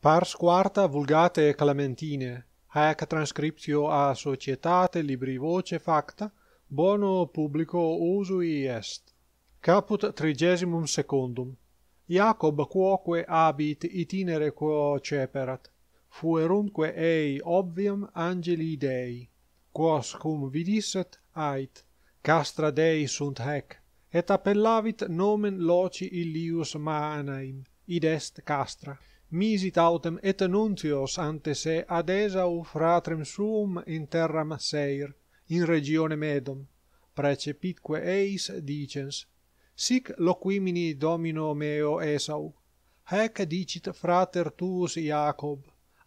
Pars quarta vulgate clamentine, haec transcriptio a societate libri voce facta, bono publico usu est. Caput trigesimum secundum. Iacob quoque abit itinere quo ceperat, fuerumque ei obviam angeli dei, quoscum vidisset, ait, castra dei sunt hec, et appellavit nomen loci illius manaim, id est castra, misit autem et nuntios ante se ad Esau fratrem suum in terra seir, in regione Medom, precepitque eis dicens, sic loquimini domino meo Esau, hec dicit frater tuus Iacob,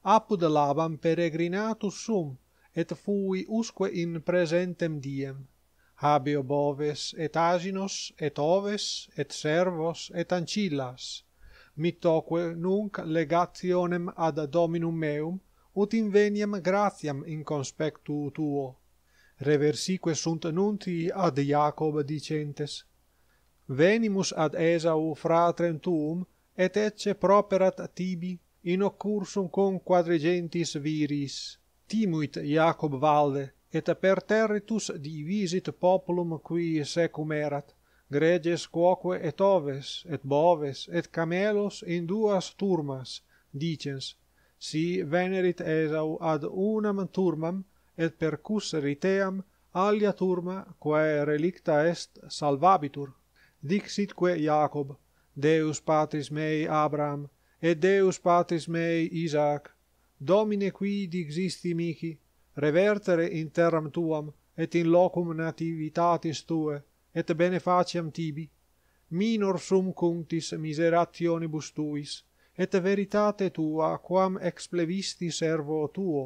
apud labam peregrinatus sum, et fui usque in presentem diem. Habeo boves et asinos, et oves, et servos, et ancillas, mitoque nunc legationem ad dominum meum ut inveniam gratiam in conspectu tuo reversique sunt nunti ad Jacob dicentes venimus ad Esau fratrem tuum et ecce properat tibi in occursum con quadrigentis viris timuit Jacob valde et aperterritus divisit populum qui secum erat greges quoque et oves, et boves, et camelos in duas turmas, dicens, si venerit Esau ad unam turmam, et percusserit eam alia turma, quae relicta est salvabitur. Dixitque Jacob, Deus patris mei Abram, et Deus patris mei Isaac, Domine qui dixisti mihi revertere in terram tuam et in locum nativitatis tuae et bene faciam tibi, minor sum cuntis miserationibus tuis, et veritate tua quam explevisti servo tuo,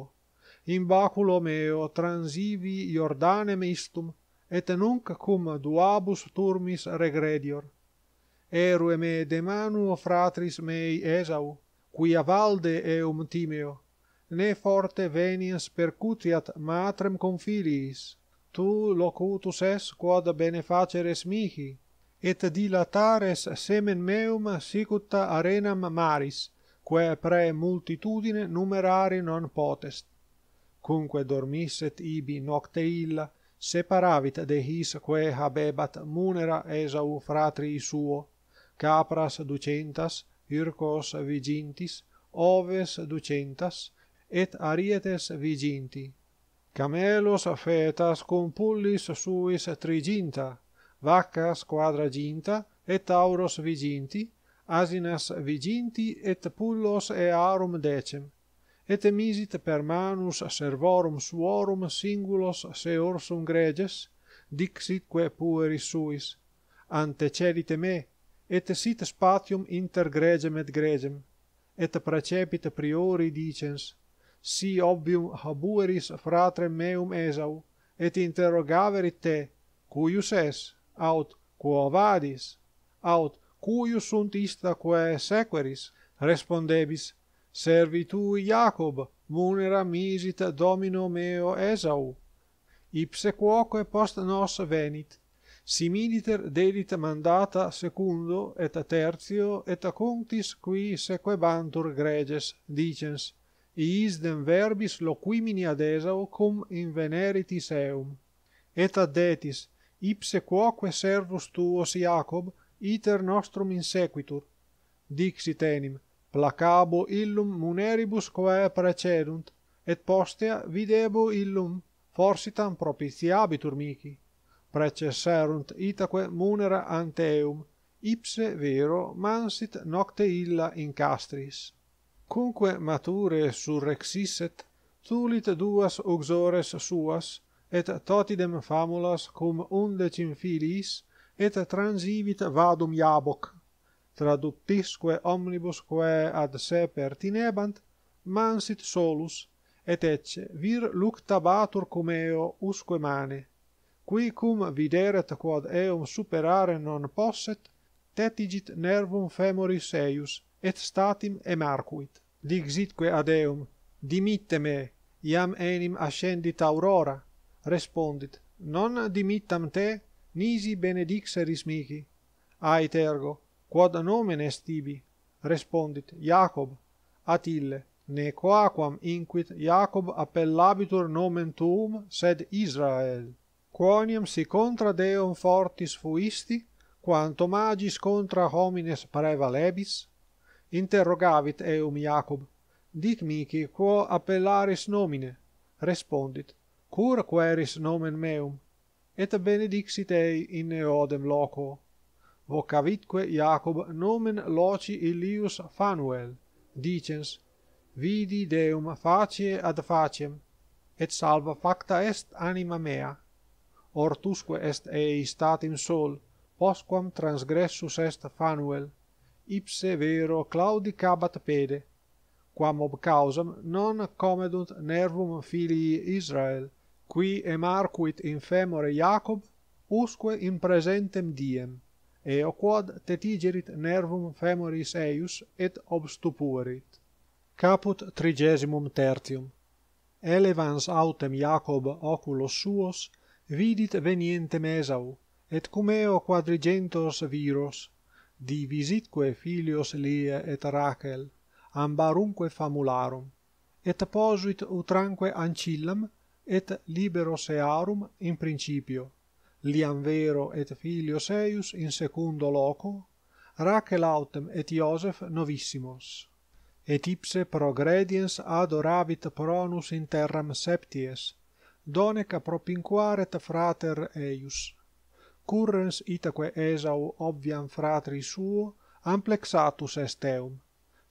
in baculo meo transivi iordane istum, et nunc cum duabus turmis regredior. Erue me de manu fratris mei Esau, quia valde eum timeo, ne forte venias percutiat matrem confiliis tu locutus es quod benefaceres mihi, et dilatares semen meum sicuta arenam maris, quae pre multitudine numerari non potest. Cunque dormisset ibi nocte illa, separavit de his quae habebat munera Esau fratrii suo, capras ducentas, hircos vigintis, oves ducentas, et arietes viginti camelos fetas cum pullis suis triginta, vaccas quadraginta, et tauros viginti, asinas viginti, et pullos earum decem, et emisit per manus servorum suorum singulos seorsum greges, dixitque pueris suis, antecedite me, et sit spatium inter gregem et gregem, et precepit priori dicens, si obvium habueris fratrem meum Esau, et interrogaverit te, cuius es, aut quo vadis, aut cuius sunt ista quae sequeris, respondebis, servi tu Iacob, munera misit domino meo Esau. Ipse quoque post nos venit, similiter dedit mandata secundo et tertio et cuntis qui sequebantur greges, dicens, iis verbis loquimini ad Esau cum inveneritis eum. Et addetis, ipse quoque servus tuos Iacob, iter nostrum in sequitur. Dixit enim, placabo illum muneribus quae precedunt, et postea videbo illum, forsitam propitiabitur mici. Precesserunt itaque munera anteum, ipse vero mansit nocte illa in castris cunque mature surrexisset tulit duas uxores suas et totidem famulas cum undecim filiis et transivit vadum iaboc traductisque omnibus quae ad se pertinebant mansit solus et ecce vir luctabatur cum eo usque mane qui cum videret quod eum superare non posset tetigit nervum femoris eius et statim emarcuit dixitque ad eum dimitte me iam enim ascendit aurora respondit non dimittam te nisi benedixeris mihi ait ergo quod nomen est tibi respondit jacob at ille ne quaquam inquit jacob appellabitur nomen tuum sed israel quoniam si contra deum fortis fuisti quanto magis contra homines prevalebis interrogavit eum Iacob dic mihi quo appellaris nomine respondit cur queris nomen meum et benedixit ei in eodem loco vocavitque Iacob nomen loci Ilius Fanuel dicens vidi deum facie ad faciem et salva facta est anima mea ortusque est ei statim sol postquam transgressus est Fanuel ipse vero claudicabat pede, quam ob causam non comedunt nervum filii Israel, qui emarquit in femore Jacob, usque in presentem diem, eo quod tetigerit nervum femoris eius et obstupuerit. Caput trigesimum tertium. Elevans autem Jacob oculos suos, vidit venientem Esau, et cum eo quadrigentos viros, divisitque filios Lia et Rachel, ambarunque famularum, et posuit utranque ancillam, et libero searum in principio, liam vero et filios eius in secundo loco, Rachel autem et Iosef novissimos. Et ipse progrediens adoravit pronus in terram septies, donec propinquaret frater eius currens itaque Esau obviam fratri suo amplexatus est eum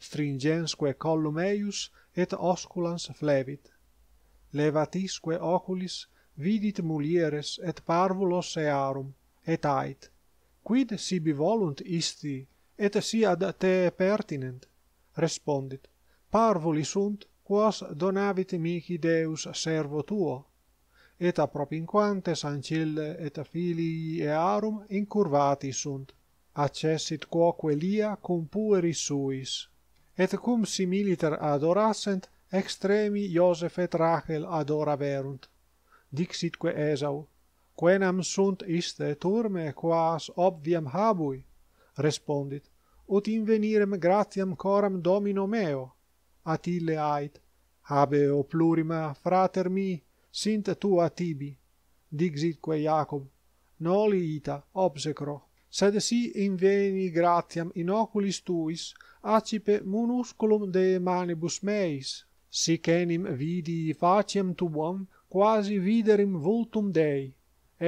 stringensque collum eius et osculans flevit levatisque oculis vidit mulieres et parvulos searum et ait quid sibi volunt isti et si ad te pertinent respondit parvuli sunt quos donavit mihi deus servo tuo et a propinquantes ancille et filii earum incurvati sunt accessit quoque lia cum pueris suis et cum similiter adorassent extremi Iosef et Rachel adoraverunt. Dixitque Esau, quenam sunt iste turme quas obviam habui? Respondit, ut invenirem gratiam coram domino meo. At ille ait, habeo plurima frater mi, sint tu a tibi, dixit que Jacob, noli ita, obsecro, sed si inveni gratiam in oculis tuis, acipe munusculum de manibus meis, sic enim vidii faciem tuam, quasi viderim vultum Dei,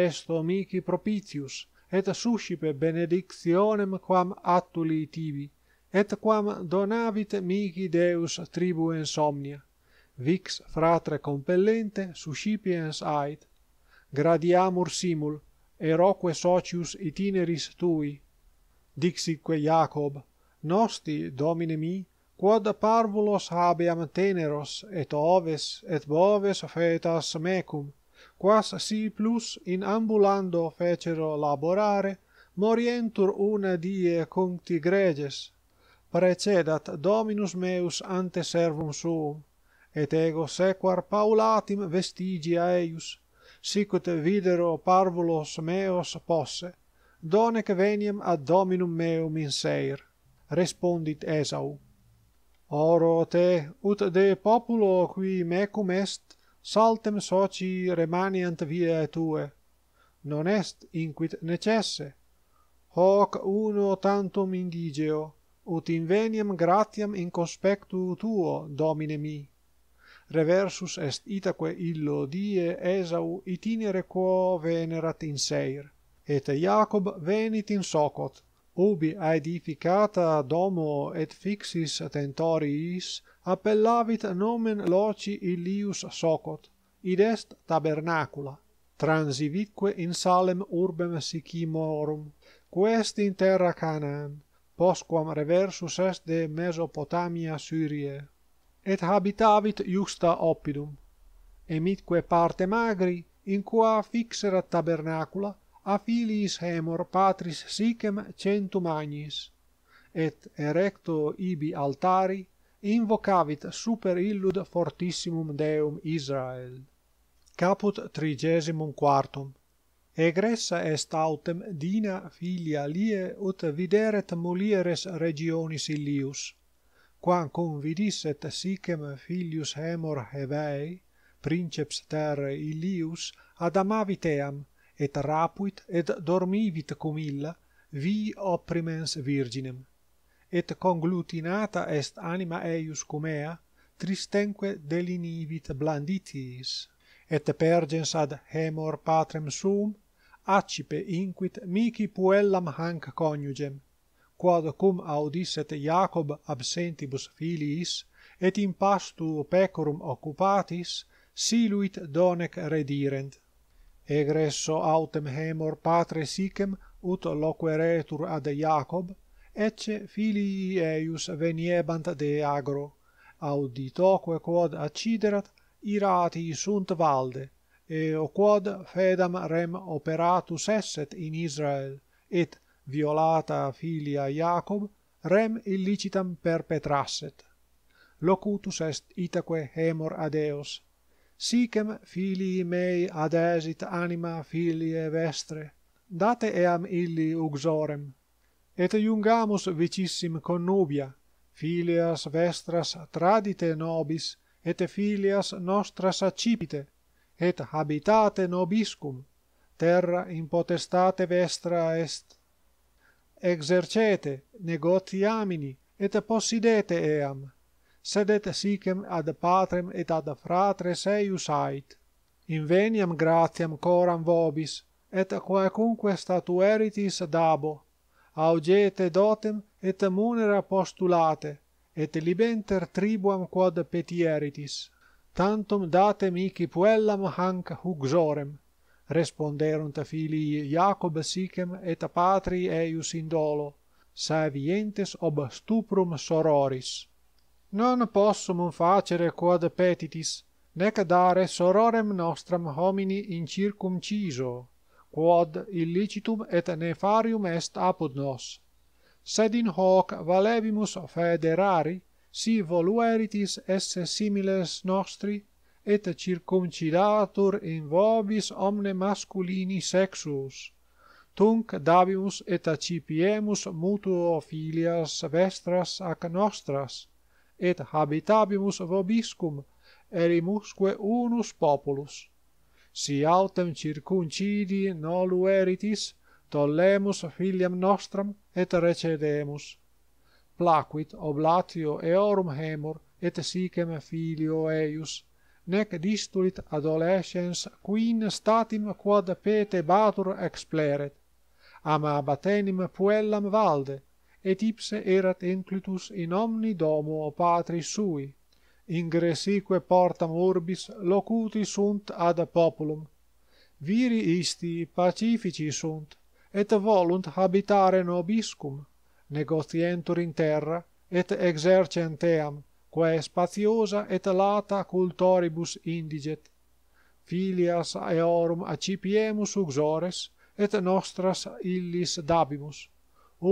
esto mici propitius, et suscipe benedictionem quam attuli tibi, et quam donavit mici Deus tribuens omnia vix fratre compellente suscipiens ait gradiamur simul eroque socius itineris tui Dixique jacob nosti domine mi quod parvulos habeam teneros et oves et boves fetas mecum quas si plus in ambulando fecero laborare morientur una die cum tigreges precedat dominus meus ante servum suum et ego sequar paulatim vestigia eius, sic ut videro parvulos meos posse, donec veniam ad dominum meum in seir. Respondit Esau, Oro te, ut de populo qui mecum est, saltem soci remaniant viae tue. Non est inquit necesse. Hoc uno tantum indigeo, ut inveniam gratiam in conspectu tuo, domine mii. Reversus est itaque illo die Esau itinere quo venerat in seir. Et Jacob venit in Socot, ubi aedificata domo et fixis tentoriis, appellavit nomen loci illius Socot, id est tabernacula, transivitque in salem urbem Sicimorum, quest in terra Canaan, posquam reversus est de Mesopotamia Syrie et habitavit iusta oppidum. Emitque parte magri, in qua fixera tabernacula, a filiis hemor patris sicem centum agnis. Et erecto ibi altari, invocavit super illud fortissimum Deum Israel. Caput trigesimum quartum. Egressa est autem dina filia lie ut videret mulieres regionis illius quam convidisset sicem filius Hemor Hevei, princeps terre Ilius, ad eam, et rapuit et dormivit cum illa, vi opprimens virginem. Et conglutinata est anima eius cum ea, tristenque delinivit blanditiis. Et pergens ad Hemor patrem sum, accipe inquit mici puellam hanc coniugem, quod cum audisset Iacob absentibus filiis, et in pastu pecorum occupatis, siluit donec redirent. Egresso autem hemor patre sicem ut loqueretur ad Iacob, ecce filii eius veniebant de agro. Auditoque quod acciderat, irati sunt valde, eo quod fedam rem operatus esset in Israel, et, violata filia Iacob rem illicitam perpetrasset locutus est itaque hemor ad eos sicem filii mei adesit anima filiae vestre date eam illi uxorem et iungamus vicissim connubia filias vestras tradite nobis et filias nostras accipite et habitate nobiscum terra in potestate vestra est exercete negotiamini et possidete eam sed et sicem ad patrem et ad fratres eius ait inveniam gratiam coram vobis et quaecunque statueritis dabo augete dotem et munera postulate et libenter tribuam quod petieritis tantum date mihi puellam hanc uxorem responderunt a filii Iacob sicem et a patri eius in dolo, savientes ob stuprum sororis. Non possum facere quod petitis, nec dare sororem nostram homini in circumciso, quod illicitum et nefarium est apud nos. Sed in hoc valebimus federari, si volueritis esse similes nostri, et circumcidatur in vobis omne masculini sexus tunc davimus et accipiemus mutuo filias vestras ac nostras et habitabimus vobiscum erimusque unus populus si autem circuncidi nolu eritis tollemus filiam nostram et recedemus placuit oblatio eorum hemor et sicem filio eius nec distulit adolescens quin statim quod pete batur expleret Ama abatenim puellam valde et ipse erat inclitus in omni domo patri sui ingressique portam urbis locuti sunt ad populum viri isti pacifici sunt et volunt habitare nobiscum negotientur in terra et exercenteam quae spatiosa et lata cultoribus indiget. Filias eorum acipiemus uxores, et nostras illis dabimus.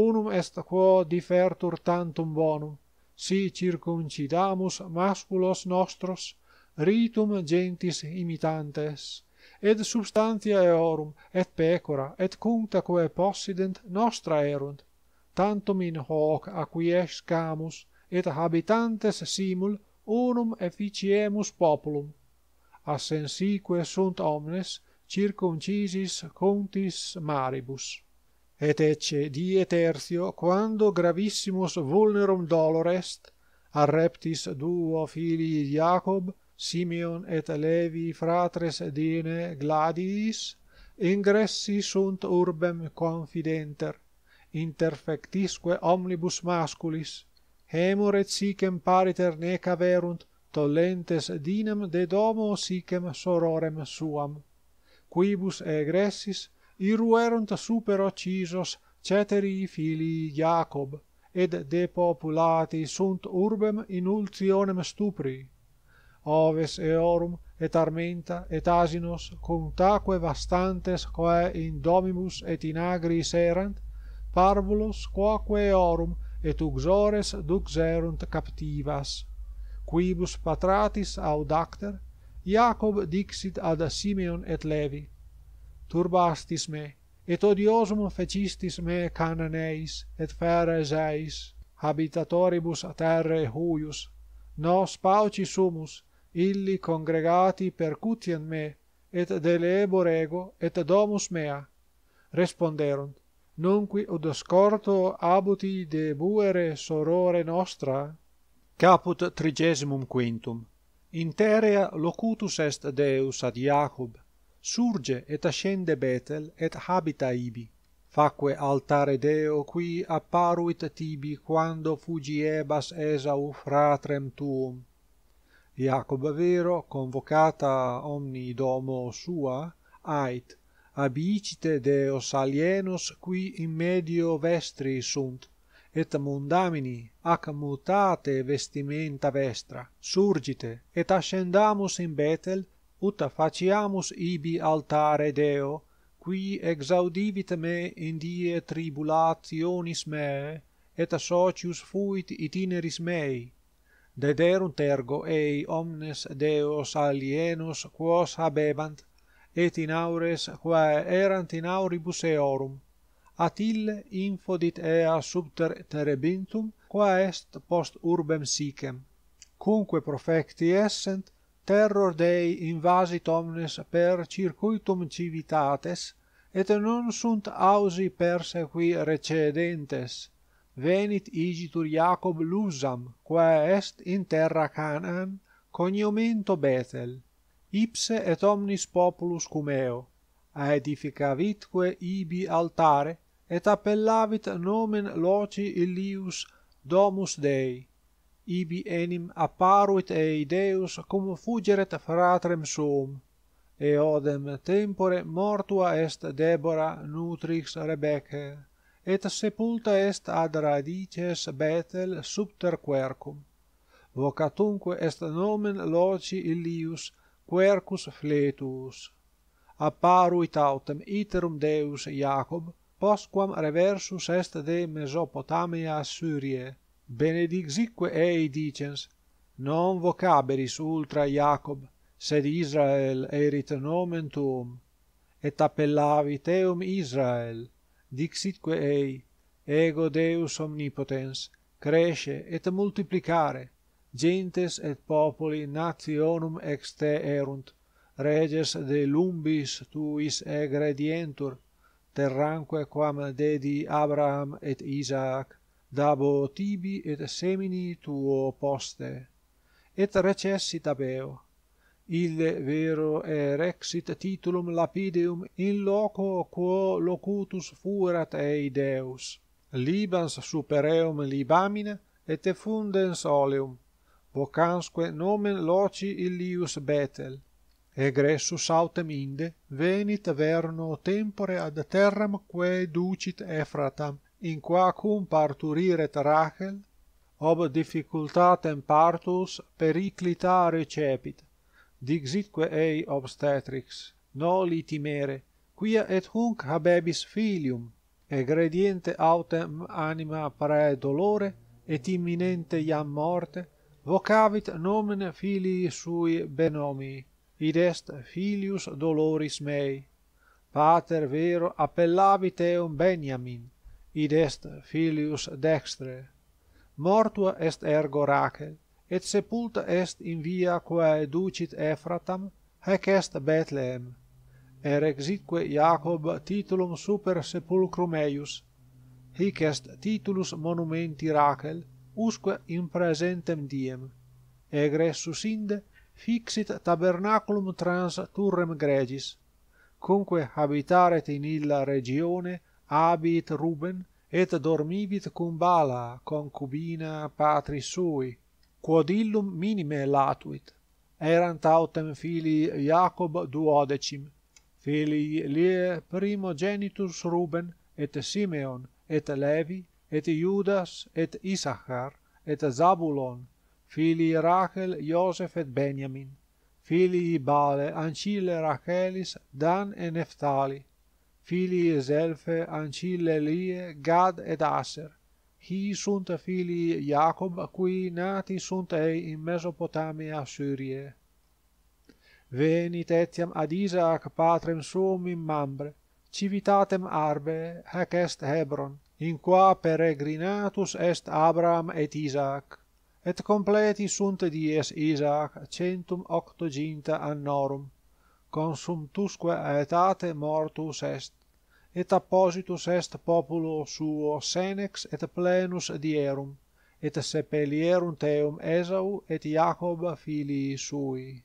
Unum est quo difertur tantum bonum, si circuncidamus masculos nostros, ritum gentis imitantes, et substantia eorum, et pecora, et culta quae possident nostra erunt, tantum in hoc acquiescamus, et habitantes simul unum efficiemus populum. Asensique sunt omnes circumcisis contis maribus. Et ecce die tertio, quando gravissimus vulnerum dolor est, arreptis duo filii Jacob, Simeon et Levi fratres dine gladiis, ingressi sunt urbem confidenter, interfectisque omnibus masculis, hemoret sicem pariter neca verunt, tollentes dinam de domo sicem sororem suam. Quibus egressis, iruerunt super occisos ceteri filii Jacob, ed depopulati sunt urbem in ultionem stupri. Oves eorum, et armenta, et asinos, cum taque vastantes quae in domibus et in agris erant, parvulos quoque eorum, et uxores duxerunt captivas quibus patratis audacter Iacob dixit ad Simeon et Levi turbastis me et odiosum fecistis me Cananeis et Phareseis habitatoribus terre huius nos pauci sumus illi congregati percutiant me et delebor ego et domus mea responderunt nunqui od scorto abuti de buere sorore nostra? Caput trigesimum quintum. In terea locutus est Deus ad Jacob. Surge et ascende Betel et habita ibi. Facque altare Deo qui apparuit tibi quando fugiebas Esau fratrem tuum. Jacob vero, convocata omni domo sua, ait, abicite deos alienos qui in medio vestri sunt, et mundamini, ac mutate vestimenta vestra, surgite, et ascendamus in Betel, ut faciamus ibi altare Deo, qui exaudivit me in die tribulationis mee, et socius fuit itineris mei. Dederunt ergo ei omnes deos alienos quos habebant, et in aures quae erant in auribus eorum at ille infodit ea sub terebintum qua est post urbem sicem cumque profecti essent terror dei invasit omnes per circuitum civitates et non sunt ausi perse qui recedentes venit igitur jacob lusam qua est in terra canaan cognomento bethel ipse et omnis populus cum eo aedificavitque ibi altare et appellavit nomen loci illius domus dei ibi enim apparuit ei deus cum fugeret fratrem suum eodem tempore mortua est debora nutrix rebecca et sepulta est ad radices Bethel subter quercum. Vocatunque est nomen loci illius quercus fletus apparuit autem iterum deus Iacob postquam reversus est de Mesopotamia Assyrie benedixique ei dicens non vocaberis ultra Iacob sed Israel erit nomen tuum et appellavit eum Israel dixitque ei ego deus omnipotens cresce et multiplicare gentes et populi nationum ex te erunt, reges de lumbis tuis egredientur, terranque quam dedi Abraham et Isaac, dabo tibi et semini tuo poste. Et recessit abeo. Ille vero erexit titulum lapideum in loco quo locutus furat ei Deus. Libans supereum libamine et effundens oleum vocansque nomen loci Ilius Betel. Egressus autem inde venit verno tempore ad terram quae ducit Ephratam, in qua cum parturiret Rachel, ob difficultatem partus periclita recepit. Dixitque ei obstetrix, noli timere, quia et hunc habebis filium, egrediente autem anima prae dolore et imminente iam morte, vocavit nomen filii sui benomi, id est filius doloris mei. Pater vero appellavit eum Benjamin, id est filius dextre. Mortua est ergo Rachel, et sepulta est in via quae ducit Efratam, hec est Bethlehem. Erec sicque Jacob titulum super sepulcrum eius, hic est titulus monumenti Rachel, usque in praesentem diem egressus inde fixit tabernaculum trans turrem gregis cumque habitaret in illa regione habit ruben et dormivit cum bala concubina patri sui quod illum minime latuit erant autem filii jacob duodecim filii lie primogenitus ruben et simeon et levi et Judas et Issachar et Zabulon, fili Rachel, Joseph et Benjamin, fili Bale, ancille Rachelis, Dan et Neftali, fili Zelfe, ancille Lie, Gad et Aser. Hi sunt fili Jacob, qui nati sunt ei in Mesopotamia Syrie. Venit etiam ad Isaac patrem suum in mambre, civitatem arbe, hec est Hebron, in qua peregrinatus est Abraham et Isaac et completi sunt dies Isaac centum octoginta annorum consumtusque aetate mortus est et appositus est populo suo senex et plenus dierum et sepelierunt eum Esau et Jacob filii sui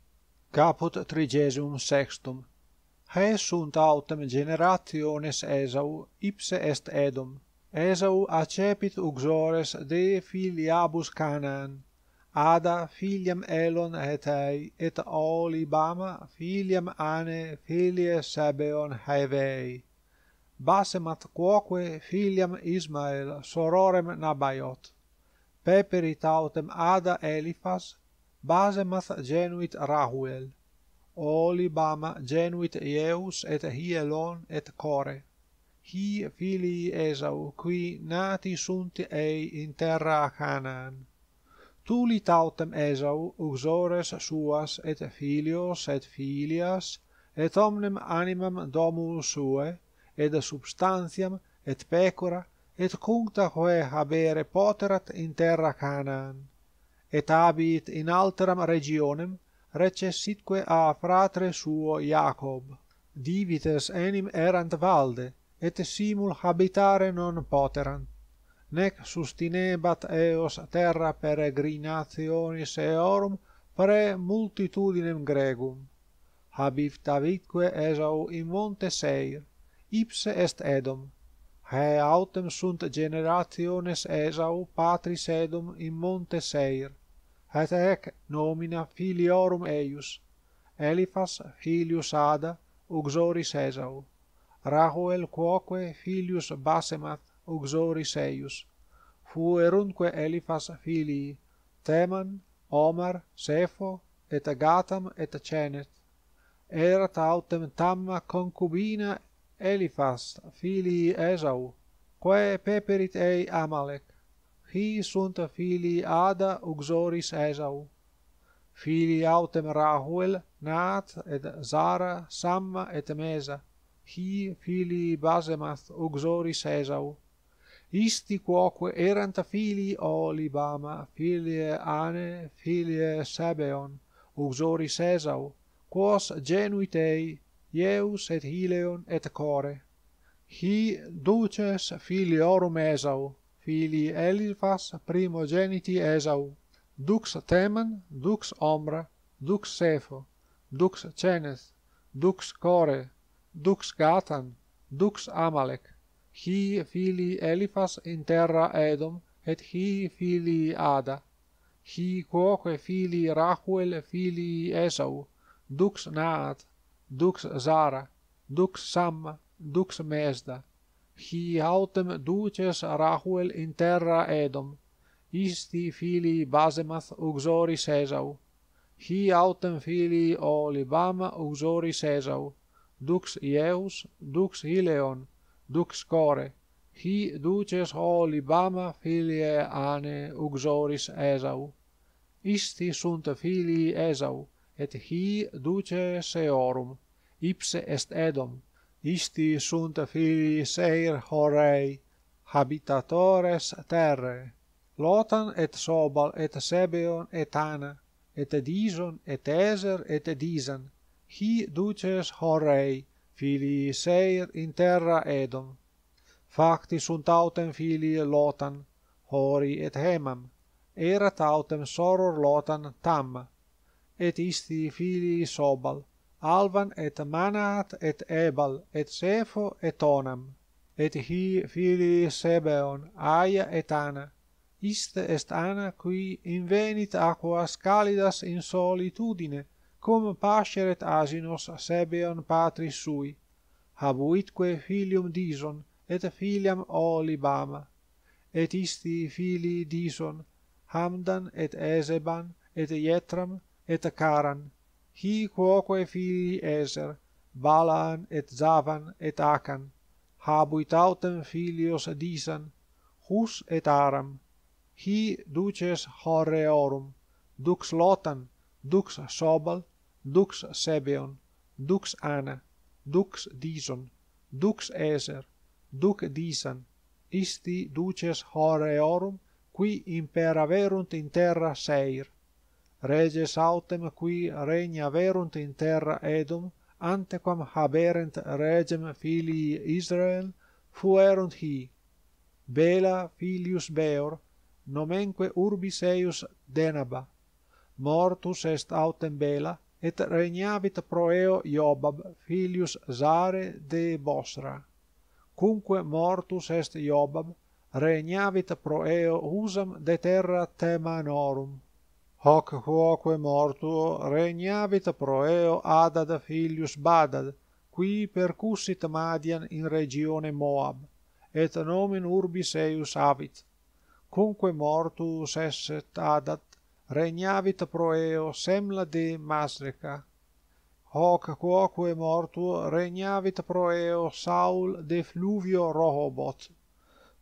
caput trigesimum sextum haec sunt autem generationes Esau ipse est Edom Esau acepit uxores de filiabus Canaan, Ada filiam Elon et ei, et Olibama filiam Ane filie Sebeon hevei. Basemat quoque filiam Ismael sororem nabaiot. Peperit autem Ada Eliphas, basemat genuit Rahuel, Olibama genuit Ieus et Hielon et Core qui fili Esau qui nati sunt ei in terra Canaan tuli tautem Esau uxores suas et filios et filias et omnem animam domum suae et substantiam et pecora et cuncta quae habere poterat in terra Canaan et habit in alteram regionem recessitque a fratre suo Jacob divites enim erant valde et simul habitare non poteran nec sustinebat eos terra peregrinationis eorum pre multitudinem gregum habif davidque esau in monte seir ipse est edom hae autem sunt generationes esau patris edom in monte seir et ec nomina filiorum eius elifas filius ada uxoris esau Rahuel quoque filius Basemath uxoris eius, fuerunque Eliphas filii, Teman, Omar, Sepho, et Agatham, et Cenet. Erat autem tamma concubina Eliphas filii Esau, quae peperit ei Amalek, hi sunt filii Ada uxoris Esau. Filii autem Rahuel, Naat, et Zara, Samma, et Mesa, hi fili basemath uxoris sesau isti quoque erant fili olibama filie ane filie sabeon uxoris sesau quos genuitei ieus et hileon et core hi duces fili esau fili elifas primogeniti esau dux temen dux omra dux sefo dux cenes dux core dux Gatan, dux Amalek, hi fili Eliphas in terra Edom, et hi fili Ada, hi quoque fili Rahuel fili Esau, dux Naat, dux Zara, dux Sam, dux Mesda, hi autem duces Rahuel in terra Edom, isti fili Basemath uxoris Esau, hi autem fili Olibama uxoris Esau, dux Ieus, dux Ileon, dux Core, hi duces ho libama filie ane uxoris Esau. Isti sunt filii Esau, et hi duces Seorum, ipse est Edom, isti sunt filii Seir Horei, habitatores terre, Lotan et Sobal et Sebeon et Ana, et Dison et Eser et Disan, hi duces horrei filii seir in terra edom. facti sunt autem filii lotan hori et hemam erat autem soror lotan tam et isti filii sobal alban et manat et ebal et sefo et onam et hi filii sebeon aia et ana iste est ana qui invenit aquas calidas in solitudine cum pasceret asinos sebeon patris sui, habuitque filium dison et filiam olibama, et isti filii dison, hamdan et eseban, et ietram et caran, hi quoque filii eser, balaan et zavan et acan, habuit autem filios disan, hus et aram, hi duces horreorum, dux lotan, dux sobal, dux Sebeon, dux Ana, dux Dison, dux Eser, dux Disan, isti duces Horeorum, qui imperaverunt in terra Seir. Reges autem qui regnaverunt in terra Edom, antequam haberent regem filii Israel, fuerunt hi. Bela filius Beor, nomenque urbis eius Denaba. Mortus est autem Bela, et regnavit pro eo Iobab, filius Zare de Bosra. Cunque mortus est Iobab, regnavit pro eo usam de terra Temanorum. Hoc quoque mortuo regnavit pro eo Adad filius Badad, qui percussit Madian in regione Moab, et nomen urbis eius avit. Cunque mortus est Adad, regnavit pro eo semla de Masreca. Hoc quoque mortuo regnavit pro eo Saul de Fluvio Rohobot.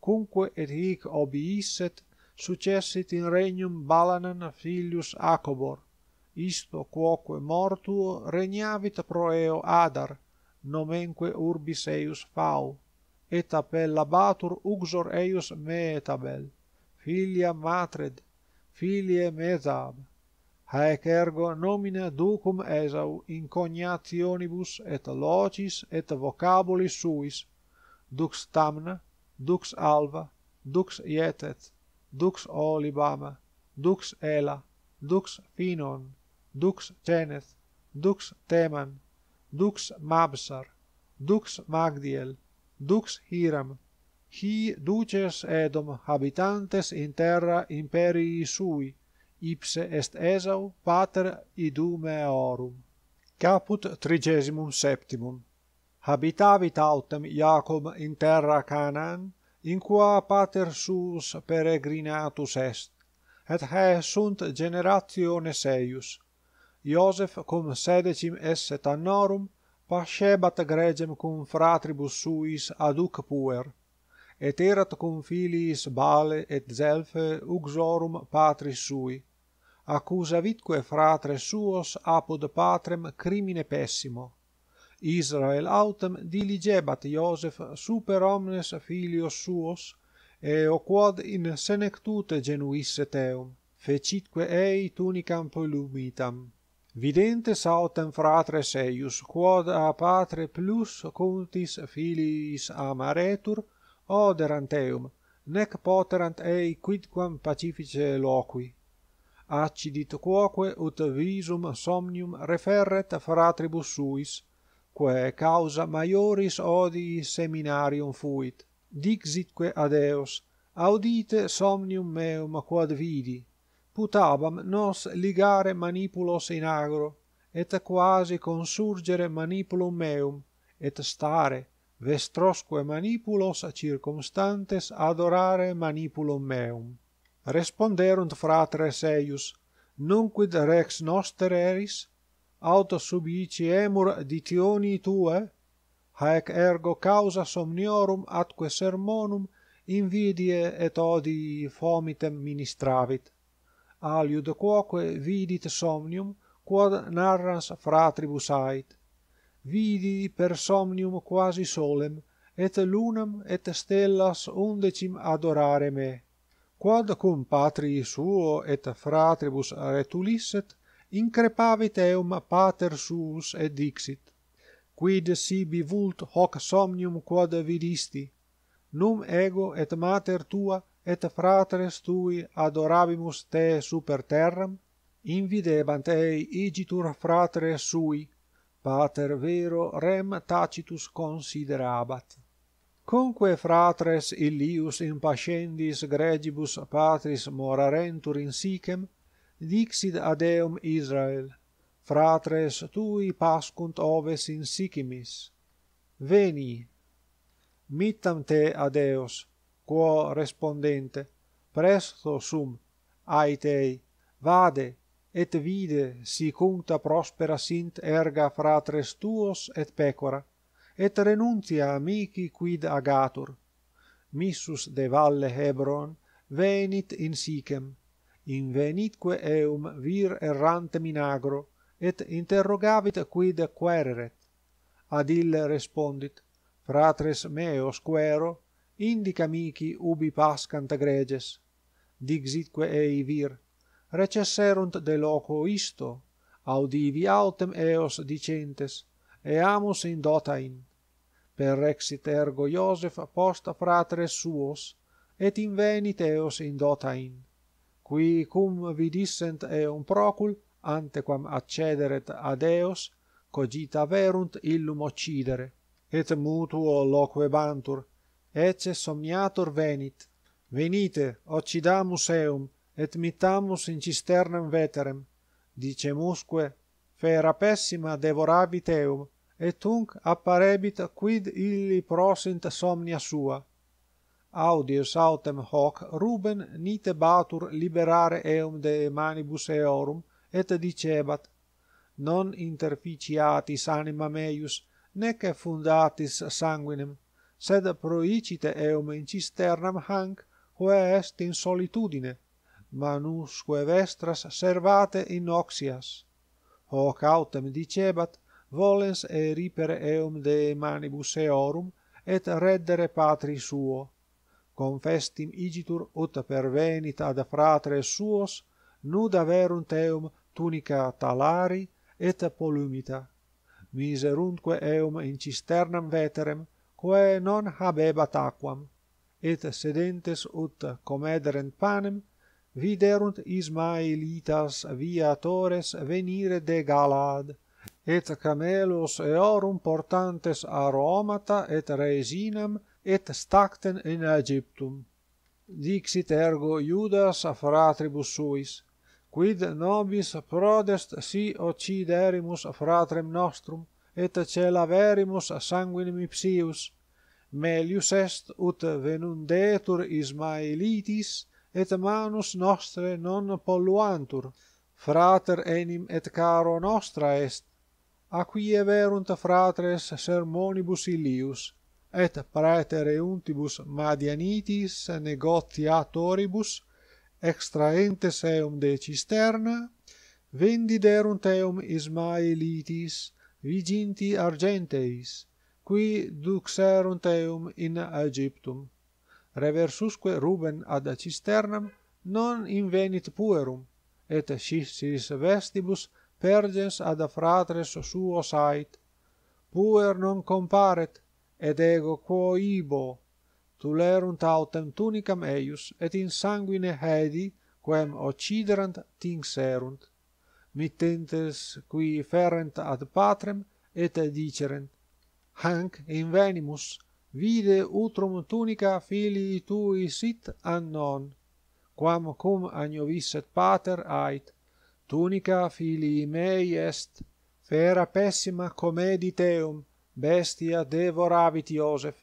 Cunque et hic obiisset, successit in regnum Balanan filius Acobor. Isto quoque mortuo regnavit pro eo Adar, nomenque urbis eius Fau. Et appellabatur uxor eius Meetabel, filia Matred, filie mesab haec ergo nomina ducum esau in cognationibus et locis et vocabulis suis dux tamna dux alva dux ietet dux olibama dux ela dux Phinon, dux Ceneth, dux teman dux mabsar dux magdiel dux hiram hi duces edom habitantes in terra imperii sui, ipse est esau pater idumeorum. Caput trigesimum septimum. Habitavit autem Iacob in terra Canaan, in qua pater suus peregrinatus est, et he sunt generationes eius. Iosef, cum sedecim esset annorum, pascebat gregem cum fratribus suis aduc puer, et erat cum filiis Bale et Zelphe uxorum patris sui, accusavitque fratres suos apod patrem crimine pessimo. Israel autem diligebat Iosef super omnes filios suos, e quod in senectute genuisse teum, fecitque ei tunicam polumitam. Videntes autem fratres eius, quod a patre plus contis filiis amaretur, oderant eum nec poterant ei quidquam pacifice loqui accidit quoque ut visum somnium referret a fratribus suis quae causa maioris odii seminarium fuit dixitque ad eos audite somnium meum quod vidi putabam nos ligare manipulos in agro et quasi consurgere manipulum meum et stare vestrosque manipulos a circumstantes adorare manipulum meum. Responderunt fratres eius, Nunquid rex noster eris? Auto subiciemur ditioni tue? Haec ergo causa somniorum atque sermonum invidie et odii fomitem ministravit. Aliud quoque vidit somnium, quod narrans fratribus ait vidi per somnium quasi solem et lunam et stellas undecim adorare me quod cum patri suo et fratribus retulisset increpavit eum pater suus et dixit quid sibi vult hoc somnium quod vidisti num ego et mater tua et fratres tui adorabimus te super terram invidebant ei igitur fratres sui pater vero rem tacitus considerabat. Conque fratres illius impascendis gregibus patris morarentur in sicem, dixit ad eum Israel, fratres tui pascunt oves in sicimis. Veni! Mittam te ad eos, quo respondente, presto sum, aitei, vade! et vide si conta prospera sint erga fratres tuos et pecora et renuntia amici quid agatur missus de valle hebron venit in sicem invenitque eum vir errante minagro et interrogavit quid quaereret ad ille respondit fratres meos quero indica mihi ubi pascant greges dixitque ei vir recesserunt de loco isto, audivi autem eos dicentes, eamus in dotain. Per rexit ergo Iosef post fratres suos, et invenit eos in dotain. Qui cum vidissent eum procul, antequam accederet ad eos, cogita verunt illum occidere, et mutuo loque bantur, ecce somniator venit, venite, occidamus eum, et mitamus in cisternam veterem dice musque fera pessima devorabit eum et tunc apparebit quid illi prosint somnia sua audius autem hoc ruben nite batur liberare eum de manibus eorum et dicebat non interficiatis anima meius nec fundatis sanguinem sed proicite eum in cisternam hanc quae est in solitudine manusque vestras servate inoxias. Hoc autem dicebat, volens eripere eum de manibus eorum, et reddere patri suo. Confestim igitur ut pervenit ad fratres suos, nud averunt eum tunica talari et polumita. Miseruntque eum in cisternam veterem, quae non habebat aquam, et sedentes ut comederent panem, viderunt Ismaelitas viatores venire de Galad, et camelos eorum portantes aromata et resinam et stacten in Egyptum. Dixit ergo Judas a fratribus suis, quid nobis prodest si occiderimus fratrem nostrum, et celaverimus sanguinem ipsius, melius est ut venundetur Ismaelitis, et manus nostre non polluantur. Frater enim et caro nostra est, a qui everunt fratres sermonibus illius, et praetere untibus madianitis negotiatoribus, extraentes eum de cisterna, vendiderunt eum ismaelitis viginti argenteis, qui duxerunt eum in aegyptum reversusque Ruben ad cisternam non invenit puerum et scissis vestibus pergens ad fratres suos ait puer non comparet et ego quo ibo tulerunt autem tunicam eius et in sanguine hedi quem occiderant tingserunt, mittentes qui ferent ad patrem et dicerent hanc invenimus vide utrum tunica filii tui sit annon, quam cum agnovisset pater ait, tunica filii mei est, fera pessima comediteum, bestia devoravit Iosef,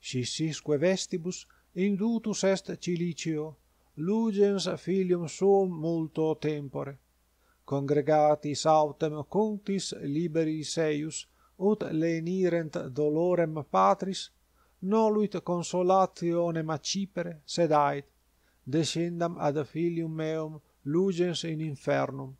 scissisque vestibus, indutus est cilicio, lugens filium suum multo tempore. Congregati sautem cuntis liberi seius, ut lenirent dolorem patris, noluit consolatio ne macipere sed ait descendam ad filium meum lugens in infernum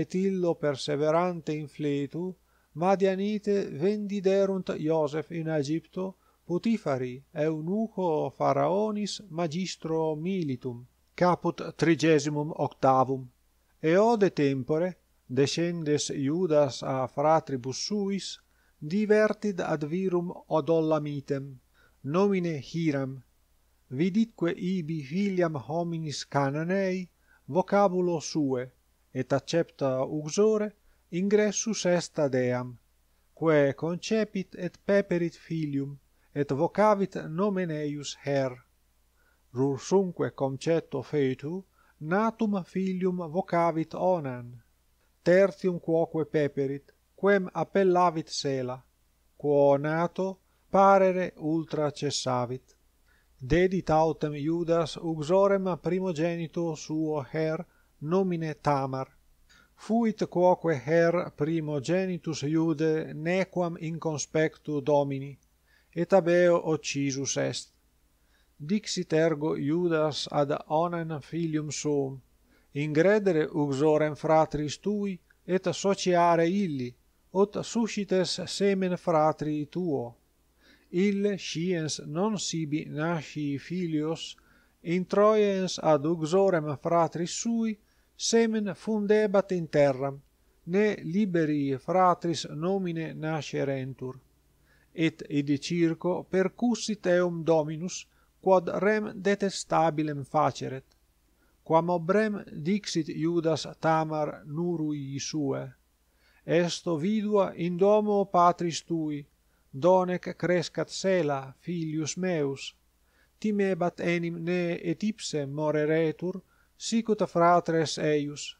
et illo perseverante in fletu madianite vendiderunt Iosef in Aegypto Potifari eunuco faraonis magistro militum caput trigesimum octavum et ode tempore descendes Judas a fratribus suis divertid ad virum odollamitem nomine hiram viditque ibi filiam hominis cananei vocabulo sue et accepta uxore ingressus est ad eam quae concepit et peperit filium et vocavit nomen eius her rursunque concepto fetu, natum filium vocavit onan tertium quoque peperit quem appellavit sela, quo nato parere ultra cessavit. Dedit autem Judas uxorem primogenito suo her nomine Tamar. Fuit quoque her primogenitus Iude nequam in conspectu domini, et abeo occisus est. Dixit ergo Iudas ad onen filium suum, ingredere uxorem fratris tui et associare illi, ot suscites semen fratri tuo il sciens non sibi nasci filios in troiens ad uxorem fratri sui semen fundebat in terra ne liberi fratris nomine nascerentur et id circo percussit eum dominus quod rem detestabilem faceret quam obrem dixit iudas tamar nurui sue esto vidua in domo patris tui donec crescat sela filius meus timebat enim ne et ipse moreretur sic ut fratres eius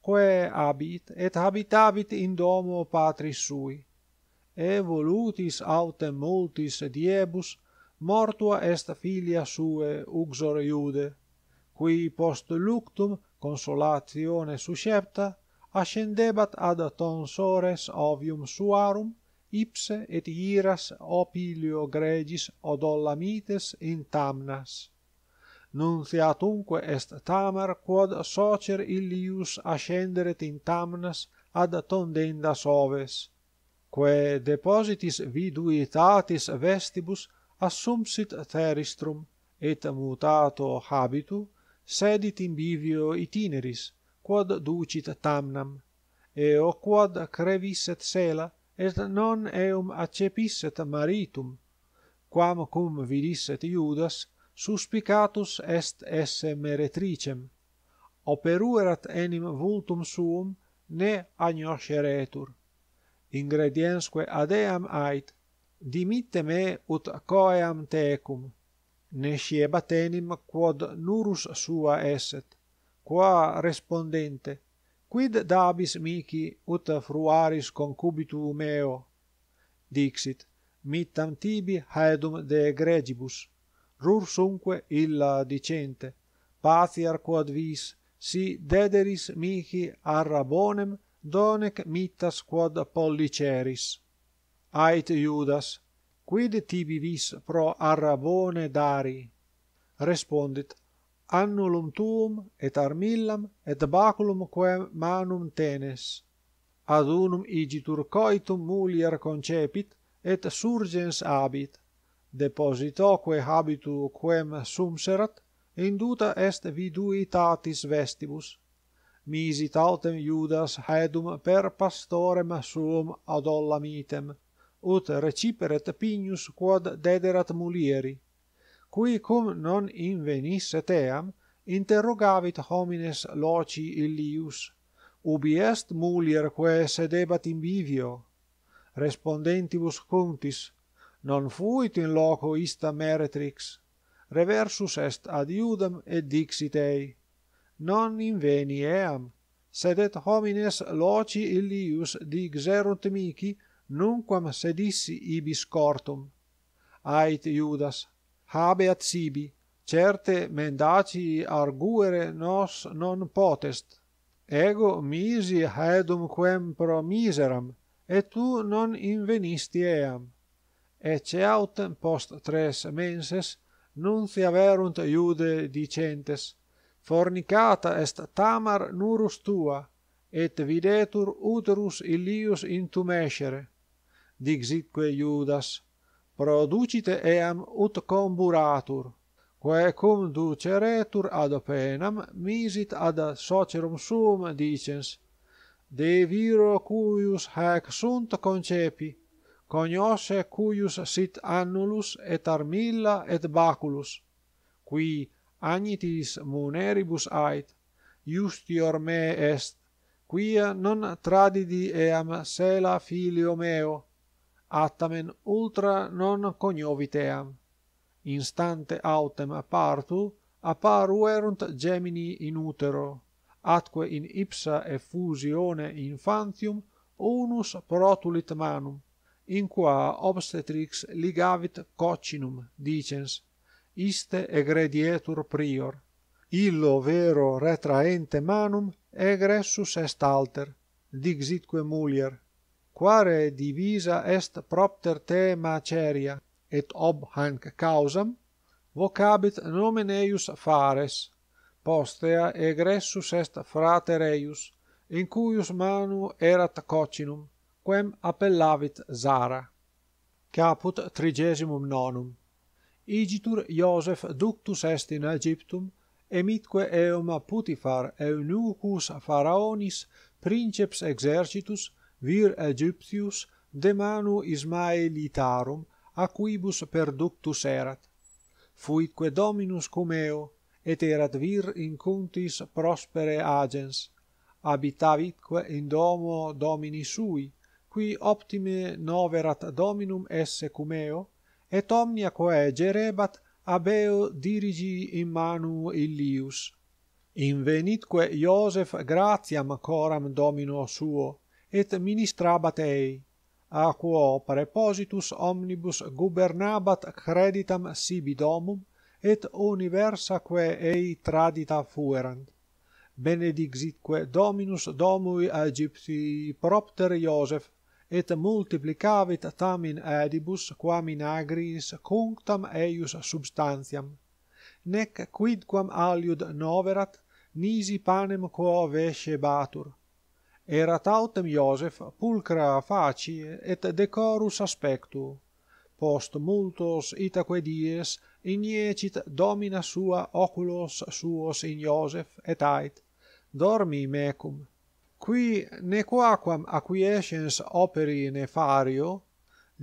quae habit et habitavit in domo patris sui et volutis autem multis diebus mortua est filia sua uxor iude qui post luctum consolatione suscepta ascendebat ad tonsores ovium suarum ipse et iras opilio gregis odollamites in tamnas nunciatunque est tamar quod socer illius ascenderet in tamnas ad tondenda soves quae depositis viduitatis vestibus assumpsit terrestrum et mutato habitu sedit in bivio itineris quod ducit tamnam eo quod creviset sela et non eum accepisset maritum quam cum vidisset iudas suspicatus est esse meretricem operuerat enim vultum suum ne agnosceretur ingrediensque ad eam ait dimitte me ut coeam tecum ne sciebat enim quod nurus sua esset qua respondente quid dabis mihi ut fruaris concubitu meo dixit mittam tibi haedum de egregibus rursunque illa dicente patiar quod vis si dederis mihi arrabonem donec mittas quod polliceris ait iudas quid tibi vis pro arrabone dari respondit Annulum tuum, et armillam, et baculum quem manum tenes. Ad unum igitur coitum mulier concepit, et surgens habit Depositoque habitu quem sumserat, induta est viduitatis vestibus. Misit autem iudas haedum per pastorem suum adollamitem, ut reciperet pignus quod dederat mulieri qui cum non invenisset eam interrogavit homines loci illius ubi est mulier quae sedebat in bivio respondentibus contis non fuit in loco ista meretrix reversus est ad iudam et dixit ei non inveni eam sed et homines loci illius digserunt mici, nunquam sedissi ibi scortum ait iudas habeat sibi, certe mendaci arguere nos non potest. Ego misi haedum quem pro miseram, et tu non invenisti eam. Et ceaut post tres menses, nunci averunt iude dicentes, fornicata est tamar nurus tua, et videtur uterus illius intumescere. Dixitque iudas, producite eam ut comburatur quae cum duceretur ad penam misit ad socerum suum dicens de viro cuius hac sunt concepi cognosce cuius sit annulus et armilla et baculus qui agnitis muneribus ait justior me est quia non tradidi eam sela filio meo attamen ultra non cognoviteam. Instante autem partu, apparuerunt gemini in utero, atque in ipsa effusione infantium unus protulit manum, in qua obstetrix ligavit coccinum, dicens, iste egredietur prior. Illo vero retraente manum egressus est alter, dixitque mulier, quare divisa est propter te maceria et ob hanc causam vocabit nomen eius fares postea egressus est frater eius in cuius manu erat cocinum quem appellavit zara caput trigesimum nonum igitur joseph ductus est in aegyptum emitque eum putifar eunucus faraonis princeps exercitus vir Aegyptius de manu Ismaelitarum a quibus perductus erat fuitque dominus cum eo et erat vir in contis prospere agens habitavitque in domo domini sui qui optime noverat dominum esse cum eo et omnia quae gerebat ab eo dirigi in manu Ilius invenitque Iosef gratiam coram domino suo et ministrabat ei a quo prepositus omnibus gubernabat creditam sibi domum et universa quae ei tradita fuerant benedixitque dominus domui aegypti propter iosef et multiplicavit tam in edibus quam in agris cunctam eius substantiam nec quidquam aliud noverat nisi panem quo vesce batur erat autem Iosef pulcra facie et decorus aspectu. Post multos itaque dies iniecit domina sua oculos suos in Iosef et ait, dormi mecum. Qui nequaquam acquiescens operi nefario,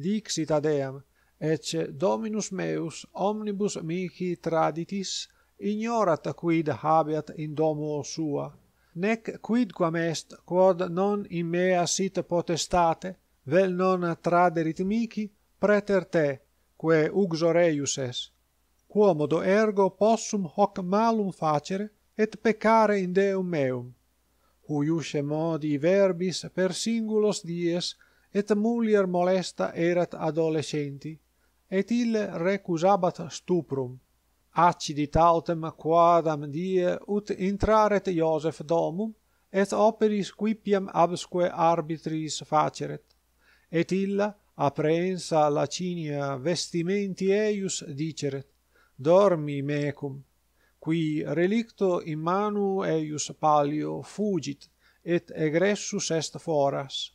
dixit ad eam, ecce dominus meus omnibus mihi traditis, ignorat quid habeat in domo sua nec quidquam est quod non in mea sit potestate vel non traderit mihi preter te quae uxoreius es quomodo ergo possum hoc malum facere et peccare in deum meum huiusce modi verbis per singulos dies et mulier molesta erat adolescenti et ille recusabat stuprum Acidit autem quadam die ut intraret Iosef domum et operis quipiam absque arbitris faceret. Et illa, aprensa lacinia vestimenti eius diceret, dormi mecum, qui relicto in manu eius palio fugit et egressus est foras.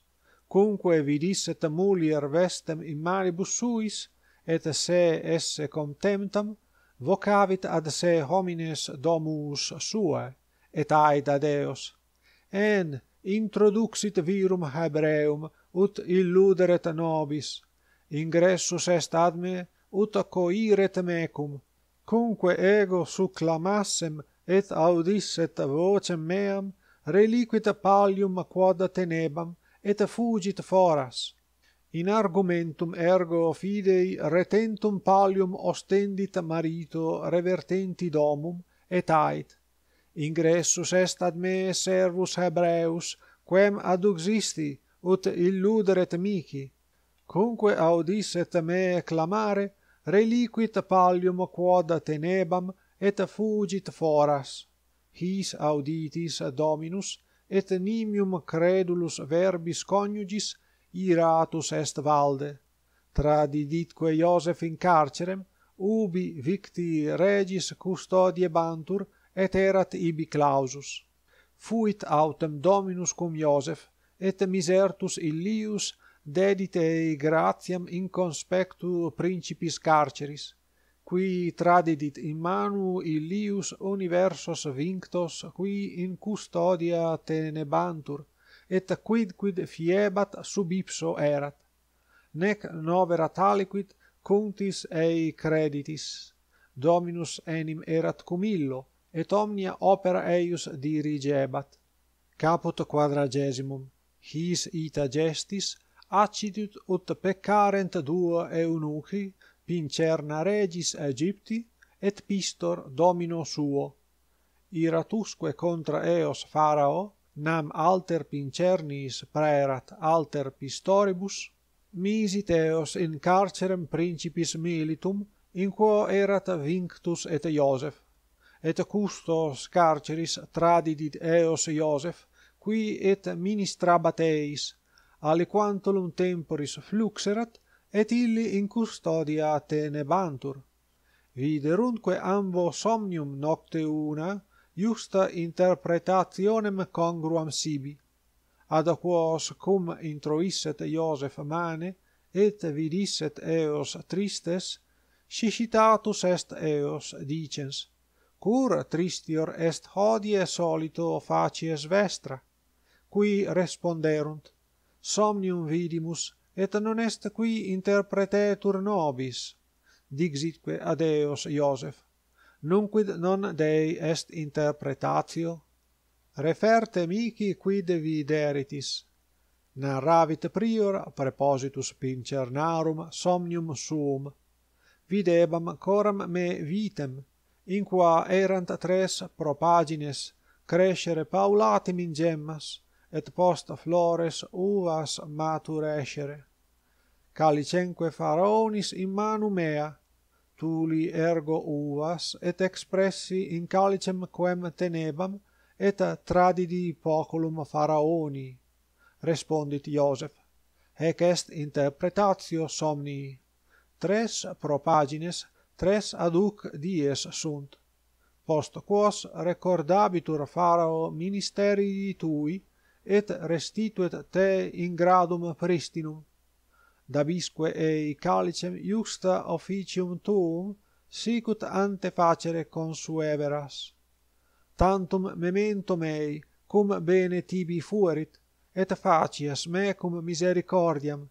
Cumque vidisset mulier vestem in manibus suis et se esse contemptam, vocavit ad se homines domus sua et AD deos en introduxit virum Hebreum, ut illuderet nobis, ingressus est ad me, ut coiret mecum, cunque ego SUCLAMASSEM, et audisset vocem meam, reliquit pallium quod tenebam, et fugit foras in argumentum ergo fidei retentum pallium ostendit marito revertenti domum et ait ingressus est ad me servus hebreus quem aduxisti ut illuderet mihi cumque audisset me clamare reliquit pallium quod tenebam et fugit foras his auditis dominus et nimium credulus verbis coniugis iratus est valde tradidit quo Joseph in carcerem ubi victi regis custodiebantur, bantur et erat ibi clausus fuit autem dominus cum Joseph et misertus illius dedit ei gratiam in conspectu principis carceris qui tradidit in manu illius universos vinctos qui in custodia tenebantur et quid quid fiebat sub ipso erat nec novera taliquid contis ei creditis dominus enim erat cum illo et omnia opera eius dirigebat caput quadragesimum his ita gestis accidit ut peccarent duo eunuchi pincerna regis aegypti et pistor domino suo iratusque contra eos pharao nam alter pincernis praerat alter pistoribus misit eos in carcerem principis militum in quo erat vinctus et iosef et custos carceris tradidit eos iosef qui et ministrabat eis aliquanto temporis fluxerat et illi in custodia tenebantur viderunque ambo somnium nocte una iusta interpretationem congruam sibi ad quos cum introisset Iosef mane et vidisset eos tristes scicitatus est eos dicens cur tristior est hodie solito facies vestra qui responderunt somnium vidimus et non est qui interpretetur nobis dixitque ad eos Iosef nunquid non dei est interpretatio? Referte mihi quid videritis. Narravit prior prepositus pincernarum somnium suum. Videbam coram me vitem, in qua erant tres propagines, crescere paulatim in gemmas, et post flores uvas maturescere. Calicenque faraonis in manu mea, tuli ergo uvas et expressi in calicem quem tenebam et tradidi populum faraoni respondit Joseph hec est interpretatio somni tres propagines tres ad hoc dies sunt post quos recordabitur farao ministerii tui et restituet te in gradum pristinum dabisque ei calicem iusta officium tuum sicut ante facere consueveras tantum memento mei cum bene tibi fuerit et facias me cum misericordiam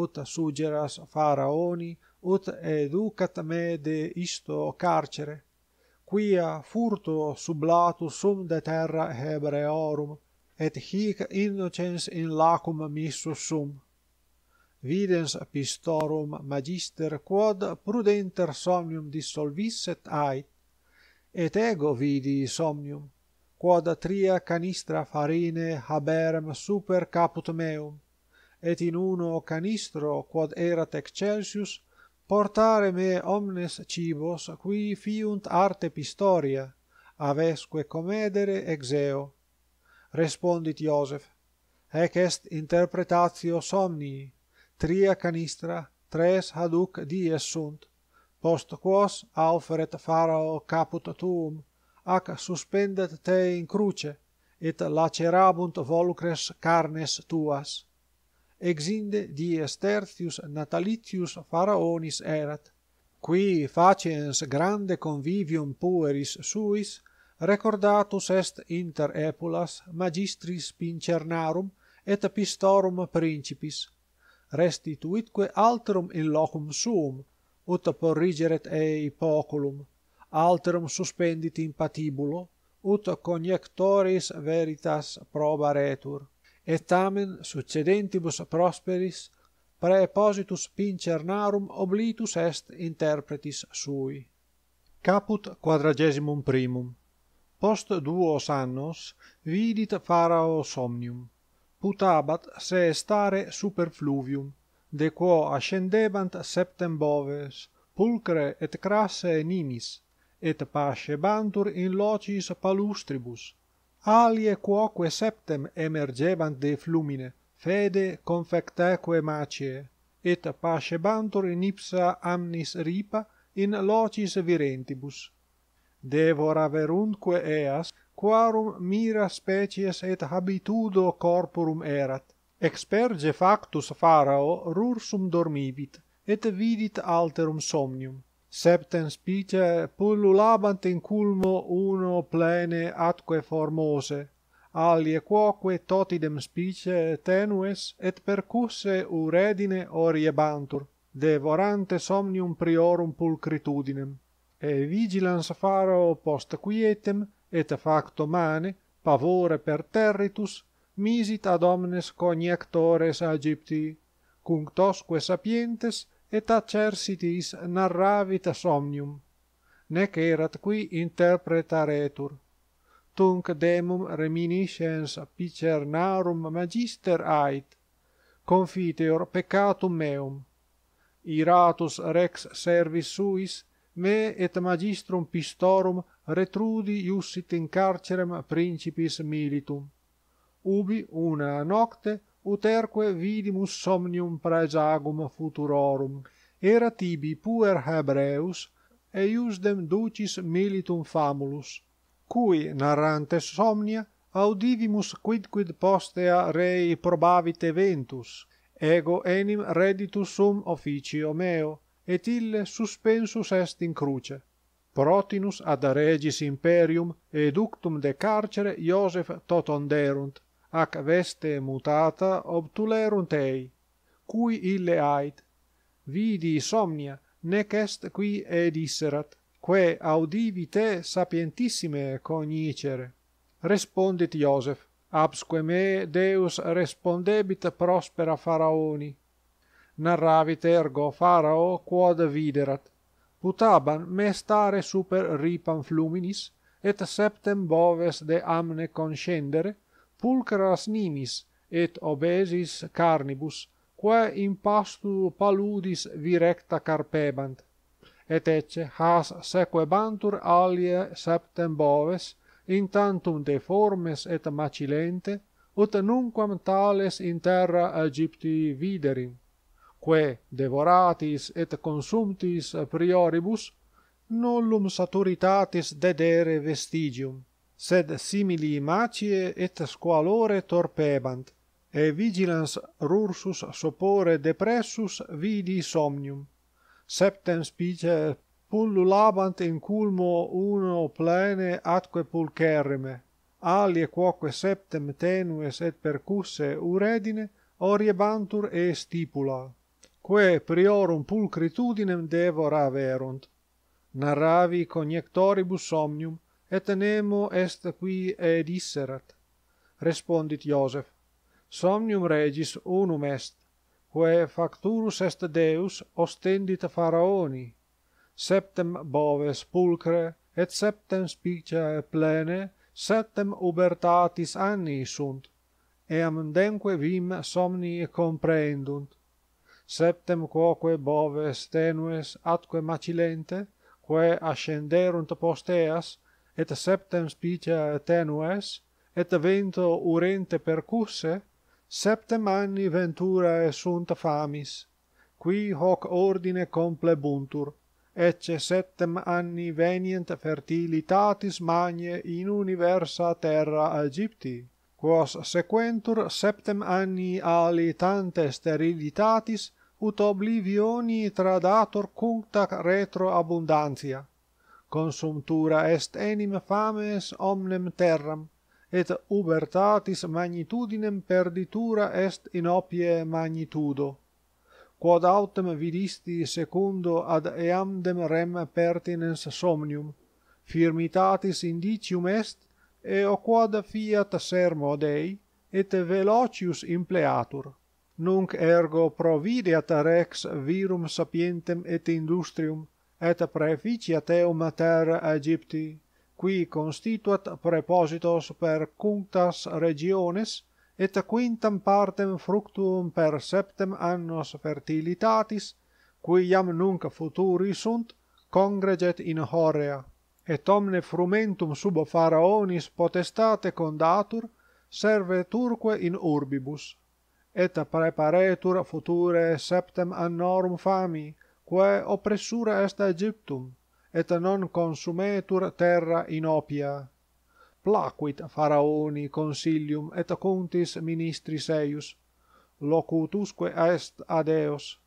ut suggeras faraoni ut educat me de isto carcere quia furto sublato sum de terra hebreorum et hic innocens in lacum missus sum videns Pistorum magister quod prudenter somnium dissolvisset ait et ego vidi somnium quod tria canistra farine haberem super caput meum et in uno canistro quod erat excelsius portare me omnes cibos qui fiunt arte pistoria avesque comedere ex eo respondit joseph hac est interpretatio somni tria canistra tres haduc dies sunt post quos auferet pharao caput tuum ac suspendet te in cruce et lacerabunt volcres carnes tuas exinde dies tertius natalitius pharaonis erat qui faciens grande convivium pueris suis recordatus est inter epulas magistris pincernarum et pistorum principis restituitque alterum in locum suum, ut porrigeret ei populum, alterum suspendit in patibulo, ut conjectoris veritas probaretur. Et tamen succedentibus prosperis, praepositus pincernarum oblitus est interpretis sui. Caput quadragesimum primum. Post duos annos, vidit farao somnium putabat se stare super fluvium, de quo ascendebant septem boves, pulcre et crasse nimis, et pascebantur in locis palustribus. Alie quoque septem emergebant de flumine, fede confectaeque macie, et pascebantur in ipsa amnis ripa in locis virentibus. Devora verunque eas, quarum mira species et habitudo corporum erat experge factus pharao rursum dormivit et vidit alterum somnium septem specie pullulabant in culmo uno plene atque formose alie quoque totidem specie tenues et percusse uredine oriebantur devorante somnium priorum pulcritudinem e vigilans pharao post quietem et facto mane pavore per territus misit ad omnes coniectores Aegypti cum tosque sapientes et acersitis narravit somnium nec erat qui interpretaretur tunc demum reminiscens picernarum magister ait confiteor peccatum meum iratus rex servis suis me et magistrum pistorum retrudi iussit in carcerem principis militum. Ubi una nocte uterque vidimus somnium praesagum futurorum, era tibi puer hebreus, eius dem ducis militum famulus, cui, narrantes somnia, audivimus quidquid postea rei probavit eventus, ego enim reditus sum officio meo, et ille suspensus est in cruce protinus ad regis imperium eductum de carcere Iosef totonderunt, ac veste mutata obtulerunt ei, cui ille ait, vidi somnia, nec est qui edisserat, que audivi te sapientissime cognicere. Respondit Iosef, absque me Deus respondebit prospera faraoni. Narravit ergo farao quod viderat, putaban me stare super ripam fluminis, et septem boves de amne conscendere, pulcras nimis et obesis carnibus, quae in pastu paludis virecta carpebant. Et ecce has sequebantur alie septem boves, in tantum deformes et macilente, ut nunquam tales in terra Egypti viderint quae devoratis et consumtis prioribus, nullum saturitatis dedere vestigium, sed simili macie et squalore torpebant, e vigilans rursus sopore depressus vidi somnium. Septem spice pullulabant in culmo uno plene atque pulcherrime, alie quoque septem tenues et percusse uredine oriebantur e stipula quae priorum pulcritudinem devor averunt narravi coniectoribus omnium et nemo est qui edisserat respondit joseph somnium regis unum est quae facturus est deus ostendit faraoni septem boves pulcre et septem spiciae plene septem ubertatis anni sunt eam denque vim somni comprehendunt septem quoque boves tenues atque macilente, quae ascenderunt post eas, et septem spicia tenues, et vento urente percusse, septem anni ventura sunt famis, qui hoc ordine complebuntur, ecce septem anni venient fertilitatis magne in universa terra aegypti, quos sequentur septem anni ali tante sterilitatis, ut oblivioni tradator cuncta retro abundantia. Consumtura est enim fames omnem terram, et ubertatis magnitudinem perditura est in opie magnitudo. Quod autem vidisti secundo ad eamdem rem pertinens somnium, firmitatis indicium est, eo quod fiat sermo Dei, et velocius impleatur nunc ergo provideat rex virum sapientem et industrium et praeficia teum mater Aegypti qui constituat prepositos per cunctas regiones et quintam partem fructuum per septem annos fertilitatis qui iam nunc futuri sunt congreget in Horea et omne frumentum sub faraonis potestate condatur serve turque in urbibus et preparetur future septem annorum fami, quae oppressura est Egyptum, et non consumetur terra inopia. Placuit faraoni consilium et contis ministris eius, locutusque est ad eos.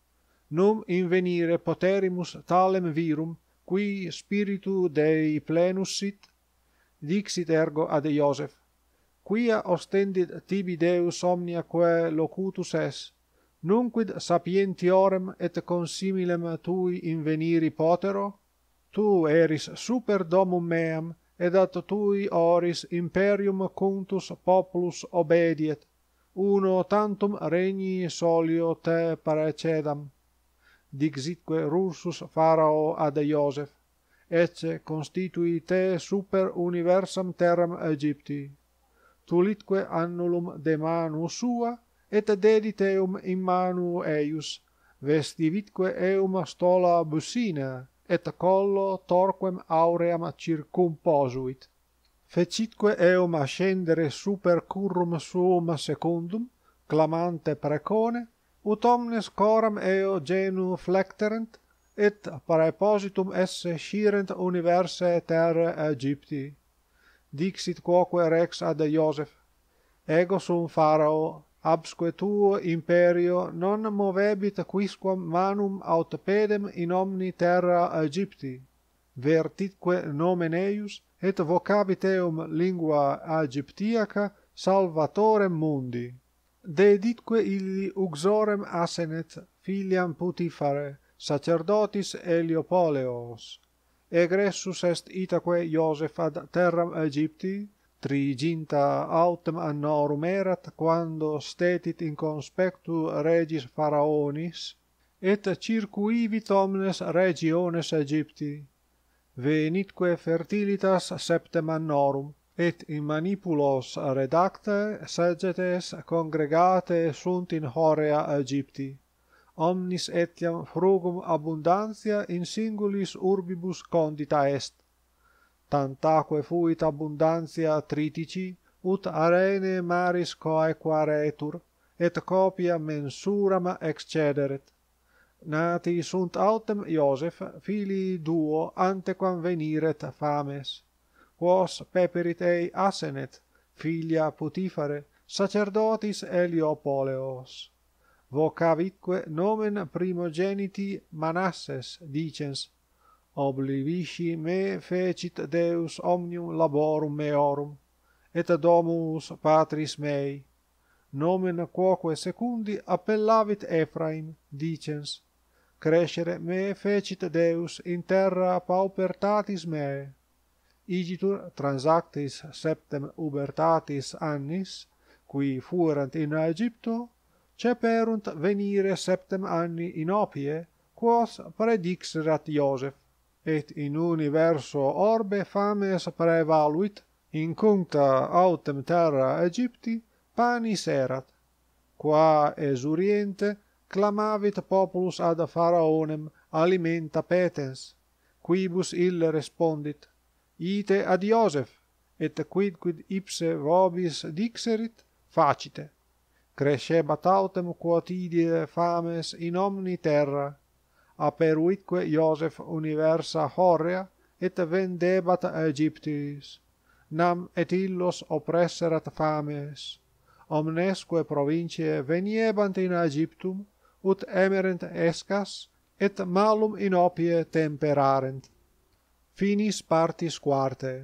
Num invenire poterimus talem virum, qui spiritu Dei plenus sit? Dixit ergo ad Iosef quia ostendit tibi Deus omnia quae locutus es, nunquid sapientiorem et consimilem tui inveniri potero? Tu eris super domum meam, ed at tui oris imperium cuntus populus obediet, uno tantum regni solio te parecedam. Dixitque Rursus farao ad Iosef, ecce constitui te super universam terram aegypti tulitque annulum de manu sua et dedit eum in manu eius vestivitque eum stola busina, et collo torquem auream circumposuit fecitque eum ascendere super currum suum secundum clamante precone ut omnes coram eo genu flecterent et praepositum esse scirent universae terra Egypti dixit quoque rex ad Joseph, ego sum pharao, absque tuo imperio non movebit quisquam manum aut pedem in omni terra Egypti, vertitque nomen eius, et vocabit eum lingua Egyptiaca salvatorem mundi. Deditque illi uxorem asenet filiam putifare, sacerdotis Heliopoleos. Egressus est itaque Iosef ad terram Aegypti, triginta autem annorum erat, quando stetit in conspectu regis faraonis, et circuivit omnes regiones Aegypti. Venitque fertilitas septem annorum, et in manipulos redacte segetes congregate sunt in horea Aegypti omnis etiam frugum abundantia in singulis urbibus condita est. Tantaque fuit abundantia tritici, ut arene maris coaequaretur, et copia mensurama excederet. Nati sunt autem Iosef, filii duo, antequam veniret fames. Quos peperit ei asenet, filia putifare, sacerdotis Heliopoleos vocavitque nomen primogeniti Manasses dicens oblivisci me fecit Deus omnium laborum meorum et domus patris mei nomen quoque secundi appellavit Ephraim dicens crescere me fecit Deus in terra paupertatis mei igitur transactis septem ubertatis annis qui fuerant in Aegypto ceperunt venire septem anni in opie, quos predixerat Iosef, et in universo orbe fames prevaluit, in cuncta autem terra Egypti, panis erat. Qua esuriente clamavit populus ad Pharaonem alimenta petens, quibus ille respondit, ite ad Iosef, et quidquid ipse vobis dixerit, facite crescebat autem quotidie fames in omni terra aperuitque Joseph universa horrea et vendebat Aegyptis nam et illos oppresserat fames omnesque provincie veniebant in Aegyptum ut emerent escas et malum in opie temperarent finis partis quarte